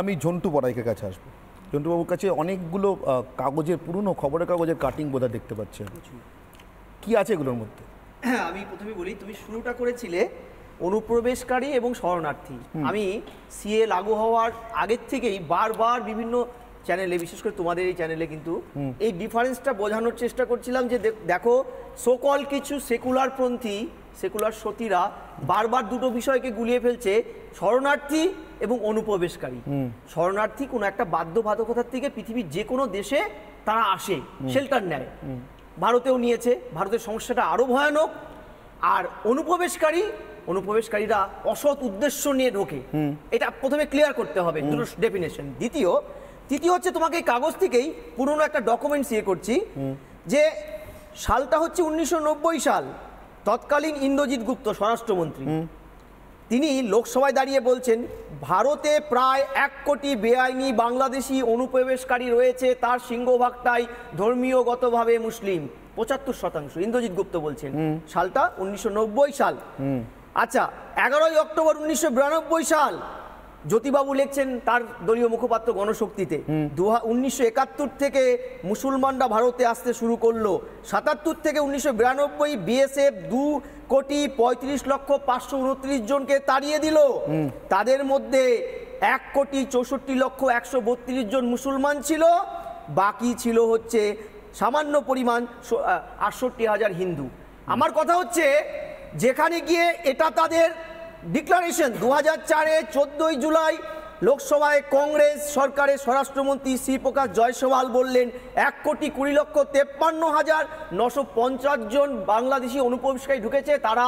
আমি ঝন্টু বড়াইকের কাছে আসবো ঝন্টুবাবুর কাছে অনেকগুলো কাগজের পুরনো খবরের কাগজের কাটিং বোধা দেখতে পাচ্ছি কি আছে এগুলোর মধ্যে হ্যাঁ আমি প্রথমে বলি তুমি শুরুটা করেছিলে অনুপ্রবেশকারী এবং শরণার্থী আমি সিএ লাগু হওয়ার আগের থেকেই বারবার বিভিন্ন চ্যানেলে বিশেষ করে তোমাদের এই চ্যানেলে কিন্তু এই ডিফারেন্সটা বোঝানোর চেষ্টা করছিলাম যে দেখো সকল কিছু সেকুলার পন্থী সেকুলার সতীরা বারবার দুটো বিষয়কে গুলিয়ে ফেলছে শরণার্থী এবং অনুপ্রবেশকারী শরণার্থী কোনো একটা বাধ্যবাধকতার থেকে পৃথিবীর যে কোনো দেশে তারা আসে শেল্টার নেয় ভারতেও নিয়েছে ভারতের সমস্যাটা আরও ভয়ানক আর অনুপ্রবেশকারী অনুপ্রবেশকারীরা অসৎ উদ্দেশ্য নিয়ে ঢোকে এটা প্রথমে ক্লিয়ার করতে হবে ডেফিনেশন দ্বিতীয় তৃতীয় হচ্ছে তোমাকে এই কাগজ থেকেই পুরনো একটা ডকুমেন্টস ইয়ে করছি যে সালটা হচ্ছে উনিশশো সাল তৎকালীন ইন্দ্রজিৎ গুপ্ত স্বরাষ্ট্রমন্ত্রী তিনি লোকসভায় দাঁড়িয়ে বলছেন ভারতে প্রায় এক কোটি বেআইনি বাংলাদেশি অনুপ্রবেশকারী রয়েছে তার সিংহভাগটাই ধর্মীয়গতভাবে মুসলিম পঁচাত্তর শতাংশ ইন্দ্রজিৎ গুপ্ত বলছেন সালটা উনিশশো সাল আচ্ছা এগারোই অক্টোবর উনিশশো সাল জ্যোতিবাবু লিখছেন তার দলীয় মুখপাত্র গণশক্তিতে উনিশশো একাত্তর থেকে মুসলমানরা ভারতে আসতে শুরু করলো সাতাত্তর থেকে উনিশশো বিরানব্বই বিএসএফ দু কোটি পঁয়ত্রিশ লক্ষ পাঁচশো উনত্রিশ জনকে তাড়িয়ে দিল তাদের মধ্যে এক কোটি চৌষট্টি লক্ষ একশো বত্রিশ জন মুসলমান ছিল বাকি ছিল হচ্ছে সামান্য পরিমাণ আটষট্টি হাজার হিন্দু আমার কথা হচ্ছে যেখানে গিয়ে এটা তাদের ডিক্লারেশন দু হাজার চারে চোদ্দোই জুলাই লোকসভায় কংগ্রেস সরকারের স্বরাষ্ট্রমন্ত্রী শ্রীপ্রকাশ জয়সওয়াল বললেন এক কোটি কুড়ি লক্ষ তেপ্পান্ন হাজার নশো পঞ্চাশ জন বাংলাদেশি অনুপ্রবেশকারী ঢুকেছে তারা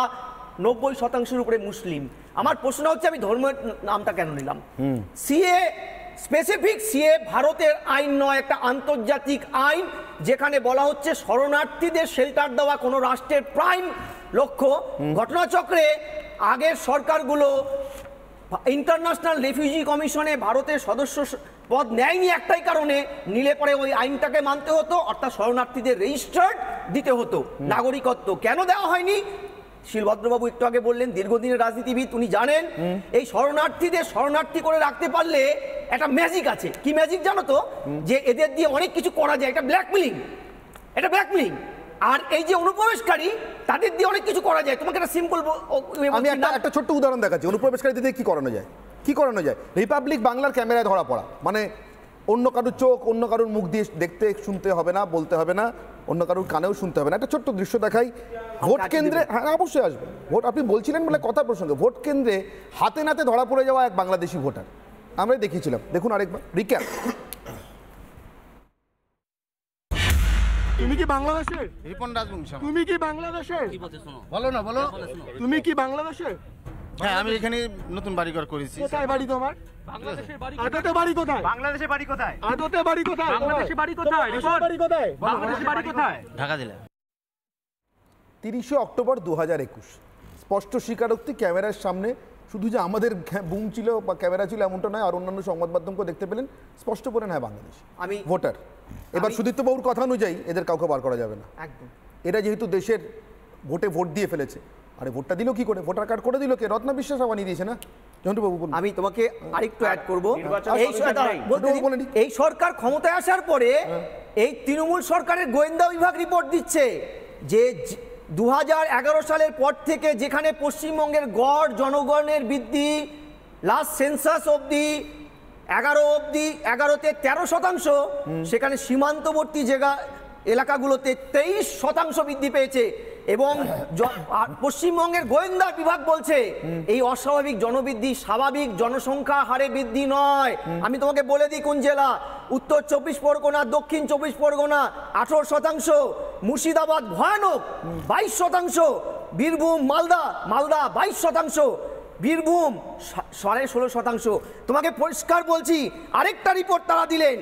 নব্বই শতাংশের উপরে মুসলিম আমার প্রশ্ন হচ্ছে আমি ধর্মের নামটা কেন নিলাম সিএ স্পেসিফিক সিএ ভারতের আইন নয় একটা আন্তর্জাতিক আইন যেখানে বলা হচ্ছে শরণার্থীদের শেল্টার দেওয়া কোনো রাষ্ট্রের প্রাইম লক্ষ্য ঘটনাচক্রে আগের সরকারগুলো ইন্টারন্যাশনাল রেফিউজি কমিশনে ভারতের সদস্য পদ নেয়নি একটাই কারণে নিলে পরে ওই আইনটাকে মানতে হতো অর্থাৎ শরণার্থীদের রেজিস্টার্ড দিতে হতো নাগরিকত্ব কেন দেওয়া হয়নি শিলভদ্রবাবু একটু আগে বললেন দীর্ঘদিনের রাজনীতিবিদ উনি জানেন এই শরণার্থীদের শরণার্থী করে রাখতে পারলে একটা ম্যাজিক আছে কি ম্যাজিক জানো তো যে এদের দিয়ে অনেক কিছু করা যায় এটা ব্ল্যাকমেলিং এটা ব্ল্যাকমেলিং আর এই যে অনুপ্রবেশকারী তাদের দিয়ে অনেক কিছু করা যায় তোমাকে একটা সিম্পল আমি একটা একটা ছোট্ট উদাহরণ দেখাচ্ছি অনুপ্রবেশকারী দিয়ে কি করানো যায় কি করানো যায় রিপাবলিক বাংলার ক্যামেরায় ধরা পড়া মানে অন্য কারোর চোখ অন্য কারোর মুখ দিয়ে দেখতে শুনতে হবে না বলতে হবে না অন্য কারোর কানেও শুনতে হবে না একটা ছোট্ট দৃশ্য দেখাই ভোট কেন্দ্রে হ্যাঁ অবশ্যই আসবে ভোট আপনি বলছিলেন বলে কথা প্রসঙ্গে ভোট কেন্দ্রে হাতে নাতে ধরা পড়ে যাওয়া এক বাংলাদেশি ভোটার আমরাই দেখিয়েছিলাম দেখুন আরেকবার রিক্যাপ তুমি কি বাংলাদেশের রিপন তুমি কি বাংলাদেশের বলো না বলো তুমি কি বাংলাদেশের হ্যাঁ আমি এখানে নতুন করেছি কোথায় বাড়ি তোমার তিরিশে অক্টোবর দু হাজার একুশ স্পষ্ট স্বীকারোক্তি ক্যামেরার সামনে শুধু যে আমাদের বুম ছিল বা ক্যামেরা ছিল এমনটা নয় আর অন্যান্য সংবাদ মাধ্যমকে দেখতে পেলেন স্পষ্ট করে নেয় হ্যাঁ, বাংলাদেশ আমি ভোটার এবার সুদীপ্ত বাবুর কথা অনুযায়ী এদের কাউকে বার করা যাবে না একদম এরা যেহেতু দেশের ভোটে ভোট দিয়ে ফেলেছে আরে ভোটটা দিল কি করে ভোটার কার্ড করে দিল কে রত্না বিশ্বাস বানিয়ে দিয়েছে না আমি তোমাকে আরেকটু অ্যাড করব এই সরকার ক্ষমতায় আসার পরে হ্যাঁ। এই তৃণমূল সরকারের গোয়েন্দা বিভাগ রিপোর্ট দিচ্ছে যে দু সালের পর থেকে যেখানে পশ্চিমবঙ্গের গড় জনগণের বৃদ্ধি লাস্ট সেন্সাস অবধি এগারো অব্দি এগারোতে ১৩ শতাংশ সেখানে সীমান্তবর্তী জায়গা এলাকাগুলোতে তেইশ শতাংশ বৃদ্ধি পেয়েছে এবং পশ্চিমবঙ্গের গোয়েন্দা বিভাগ বলছে এই অস্বাভাবিক জনবৃদ্ধি স্বাভাবিক জনসংখ্যা হারে বৃদ্ধি নয় আমি তোমাকে বলে দিই কোন জেলা উত্তর চব্বিশ পরগনা দক্ষিণ চব্বিশ পরগনা আঠারো শতাংশ মুর্শিদাবাদ ভয়ানক বাইশ শতাংশ বীরভূম মালদা মালদা বাইশ শতাংশ বীরভূম সাড়ে ষোলো শতাংশ তোমাকে পরিষ্কার বলছি আরেকটা রিপোর্ট তারা দিলেন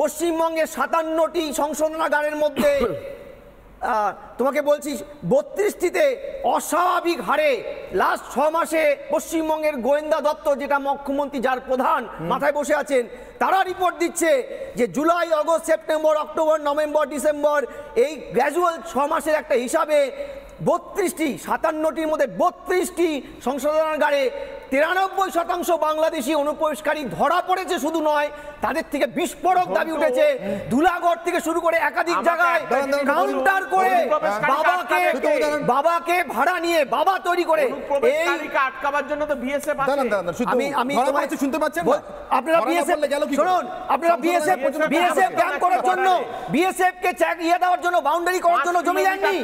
পশ্চিমবঙ্গের সাতান্নটি সংশোধনাগারের মধ্যে তোমাকে বলছি বত্রিশটিতে অস্বাভাবিক হারে লাস্ট ছ মাসে পশ্চিমবঙ্গের গোয়েন্দা দত্ত যেটা মুখ্যমন্ত্রী যার প্রধান মাথায় বসে আছেন তারা রিপোর্ট দিচ্ছে যে July August September October November December এই গ্র্যাজুয়াল ছ মাসের একটা হিসাবে বত্রিশটি সাতান্নটির মধ্যে বত্রিশটি সংশোধনাগারে তিরানব্বই শতাংশ বাংলাদেশি অনুপ্রবেশকারী ধরা পড়েছে শুধু নয় তাদের থেকে বিস্ফোরক দাবি উঠেছে ধুলাগড় থেকে শুরু করে একাধিক জায়গায় কাউন্টার করে বাবাকে বাবাকে ভাড়া নিয়ে বাবা তৈরি করে এই আটকাবার জন্য তো বিএসএফ আছে আমি আমি শুনতে পাচ্ছেন আপনারা বিএসএফ গেল কি শুনুন আপনারা বিএসএফ বিএসএফ ক্যাম্প করার জন্য বিএসএফ কে চেক ইয়া দেওয়ার জন্য বাউন্ডারি করার জন্য জমি দেননি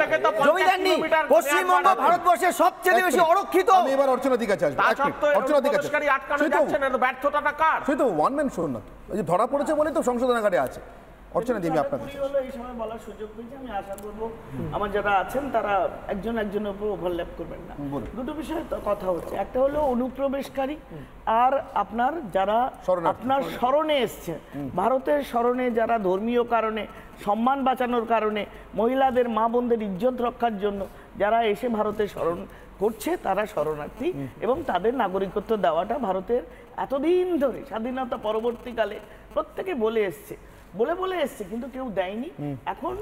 জমি দেননি পশ্চিমবঙ্গ ভারতবর্ষের সবচেয়ে বেশি অরক্ষিত আমি এবার অর্চনা দিকে আসবো অর্চনা দিকে আসবো ব্যর্থতাটা কার সেই ওয়ান ম্যান শো না ওই যে ধরা পড়েছে বলেই তো সংশোধনাগারে আছে অর্চনা দেবী আপনার এই সময় বলার সুযোগ পেয়েছি আমি আশা করবো আমার যারা আছেন তারা একজন একজনের উপর ওভারল্যাপ করবেন না দুটো বিষয়ে কথা হচ্ছে একটা হলো অনুপ্রবেশকারী আর আপনার যারা আপনার স্মরণে এসছে ভারতের স্মরণে যারা ধর্মীয় কারণে সম্মান বাঁচানোর কারণে মহিলাদের মা বোনদের ইজ্জত রক্ষার জন্য যারা এসে ভারতের স্মরণ করছে তারা শরণার্থী এবং তাদের নাগরিকত্ব দেওয়াটা ভারতের এতদিন ধরে স্বাধীনতা পরবর্তীকালে প্রত্যেকে বলে এসছে বলে বলে এসছে কিন্তু কেউ দেয়নি এখন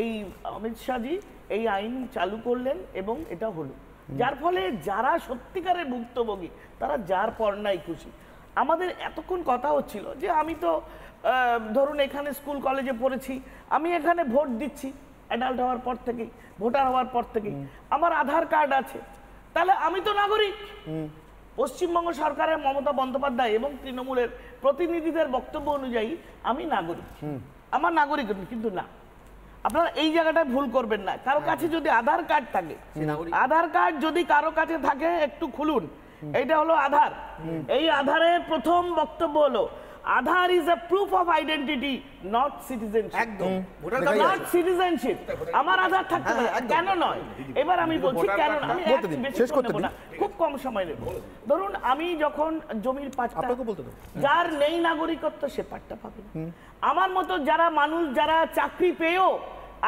এই অমিত শাহজি এই আইন চালু করলেন এবং এটা হলো যার ফলে যারা সত্যিকারের ভুক্তভোগী তারা যার পর নাই খুশি আমাদের এতক্ষণ কথা হচ্ছিল যে আমি তো ধরুন এখানে স্কুল কলেজে পড়েছি আমি এখানে ভোট দিচ্ছি অ্যাডাল্ট হওয়ার পর থেকেই ভোটার হওয়ার পর থেকেই আমার আধার কার্ড আছে তাহলে আমি তো নাগরিক পশ্চিমবঙ্গ সরকারের মমতা বন্দ্যোপাধ্যায় এবং তৃণমূলের প্রতিনিধিদের বক্তব্য অনুযায়ী আমি নাগরিক আমার নাগরিক কিন্তু না আপনারা এই জায়গাটায় ভুল করবেন না কারো হ্যাঁ। কাছে যদি আধার কার্ড থাকে আধার কার্ড যদি কারো কাছে থাকে একটু খুলুন এটা হলো আধার এই আধারের প্রথম বক্তব্য হলো Aadhaar is a proof of identity not citizenship একদম নট সিটিজেনশিপ আমার আধার থাকতে পারে হ্যাঁ, কেন নয় এবার আমি বলছি কেন আমি শেষ করতে না খুব কম সময় নেব ধরুন আমি যখন জমির হ্যাঁ, পাটটা আপনাকে বলতে যার নেই নাগরিকত্ব সে পাঠটা পাবে আমার মতো যারা মানুষ যারা চাকরি পেয়েও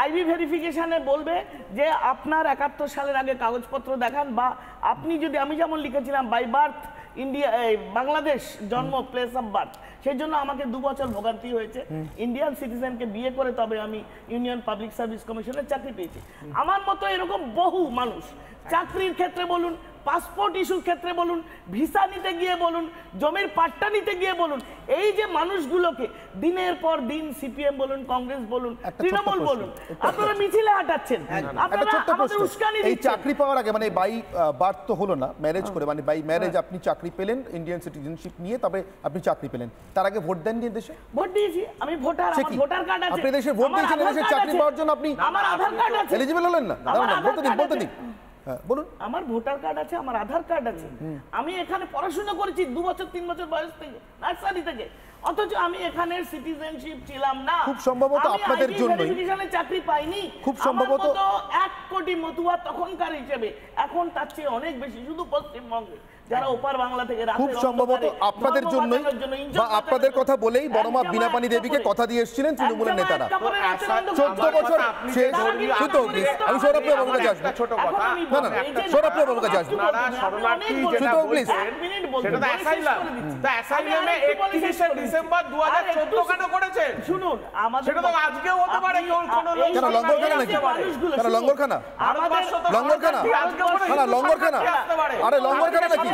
আইবি ভেরিফিকেশানে বলবে যে আপনার একাত্তর সালের আগে কাগজপত্র দেখান বা আপনি যদি আমি যেমন লিখেছিলাম বাই বার্থ ইন্ডিয়া বাংলাদেশ জন্ম প্লেস অফ বার্থ সেই জন্য আমাকে দু বছর ভোগান্তি হয়েছে ইন্ডিয়ান সিটিজেনকে বিয়ে করে তবে আমি ইউনিয়ন পাবলিক সার্ভিস কমিশনের চাকরি পেয়েছি আমার মতো এরকম বহু মানুষ চাকরির ক্ষেত্রে বলুন পাসপোর্ট ইস্যুর ক্ষেত্রে বলুন ভিসা নিতে গিয়ে বলুন জমির পাট্টা নিতে গিয়ে বলুন এই যে মানুষগুলোকে দিনের পর দিন সিপিএম বলুন কংগ্রেস বলুন তৃণমূল বলুন আপনারা মিছিলে হাঁটাচ্ছেন হ্যাঁ, এই চাকরি পাওয়ার আগে মানে বাই বার তো হলো না ম্যারেজ করে মানে বাই ম্যারেজ আপনি চাকরি পেলেন ইন্ডিয়ান সিটিজেনশিপ নিয়ে তবে আপনি চাকরি পেলেন তার আগে ভোট দেন নিয়ে দেশে ভোট দিয়েছি আমি ভোটার আমার ভোটার কার্ড আছে আপনি দেশে ভোট দিয়েছেন দেশে চাকরি পাওয়ার জন্য আপনি আমার আধার কার্ড আছে এলিজিবল হলেন না না বলতে দিন বলতে দিন হ্যাঁ, বলুন আমার ভোটার কার্ড আছে আমার আধার কার্ড আছে আমি এখানে পড়াশোনা করেছি দু বছর তিন বছর বয়স থেকে নার্সারি থেকে অথচ আমি এখানে সিটিজেনশিপ ছিলাম না খুব সম্ভবত আপনাদের জন্য চাকরি পাইনি খুব সম্ভবত এক কোটি মতুয়া তখনকার হিসেবে এখন তার চেয়ে অনেক বেশি শুধু পশ্চিমবঙ্গে খুব সম্ভবত আপনাদের জন্যই বা আপনাদের কথা বলেই বড়মা বিনাপানি দেবীকে কথা দিয়ে এসেছিলেন তৃণমূলের নেতারা আচ্ছা, চোদ্দ আচ্ছা, বছর আচ্ছা, শেষ আমি আসবো ছোট কথা না না আসবো লঙ্গরখানা লঙ্গরখানা লঙ্গরখানা আরে লঙ্গরখানা নাকি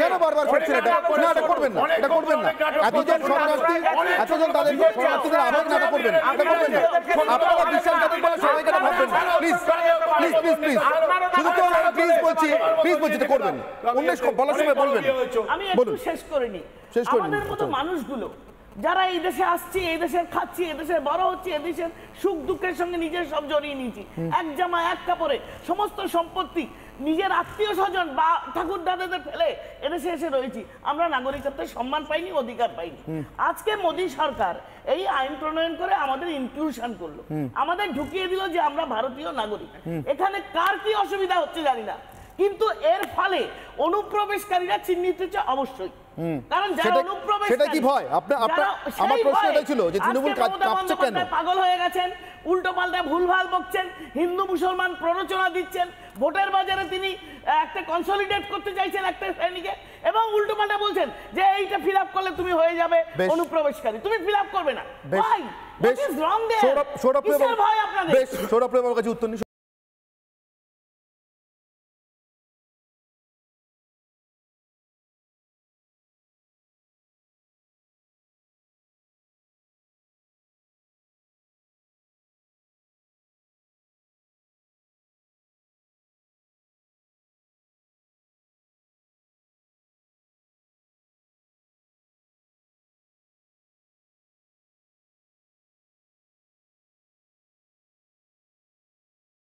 কেন বারবার করছেন এটা না এটা করবেন না এটা করবেন না এতজন এতজন তাদের আবেগ না এটা করবেন এটা করবেন না আপনারা বলে সবাই কেন ভাববেন না প্লিজ প্লিজ প্লিজ প্লিজ শুধু তো প্লিজ বলছি প্লিজ বলছি এটা করবেন উনিশ বলার সময় বলবেন শেষ করিনি শেষ করিনি মানুষগুলো যারা এই দেশে আসছি এই দেশের খাচ্ছি এই দেশে বড় হচ্ছে এই দেশের সুখ দুঃখের সঙ্গে নিজের সব জড়িয়ে নিয়েছি এক জামা এক কাপড়ে সমস্ত সম্পত্তি নিজের আত্মীয় স্বজন বা ঠাকুর দাদাদের ফেলে এদেশে এসে রয়েছি আমরা নাগরিকত্বের সম্মান পাইনি অধিকার পাইনি আজকে মোদী সরকার এই আইন প্রণয়ন করে আমাদের ইনক্লুশন করলো আমাদের ঢুকিয়ে দিল যে আমরা ভারতীয় নাগরিক এখানে কার কি অসুবিধা হচ্ছে জানি না কিন্তু এর ফলে অনুপ্রবেশকারীরা চিহ্নিত হচ্ছে অবশ্যই কারণ যারা অনুপ্রবেশ সেটা কি ভয় আপনার আপনার আমার ছিল যে তৃণমূল কাঁপছে কেন পাগল হয়ে গেছেন উল্টো পাল্টা ভুলভাল বকছেন হিন্দু মুসলমান প্ররোচনা দিচ্ছেন ভোটের বাজারে তিনি একটা কনসলিডেট করতে চাইছেন একটা শ্রেণীকে এবং উল্টো পাল্টা বলছেন যে এইটা ফিল করলে তুমি হয়ে যাবে অনুপ্রবেশকারী তুমি ফিল করবে না ভাই সৌরভ সৌরভ সৌরভ কাছে উত্তর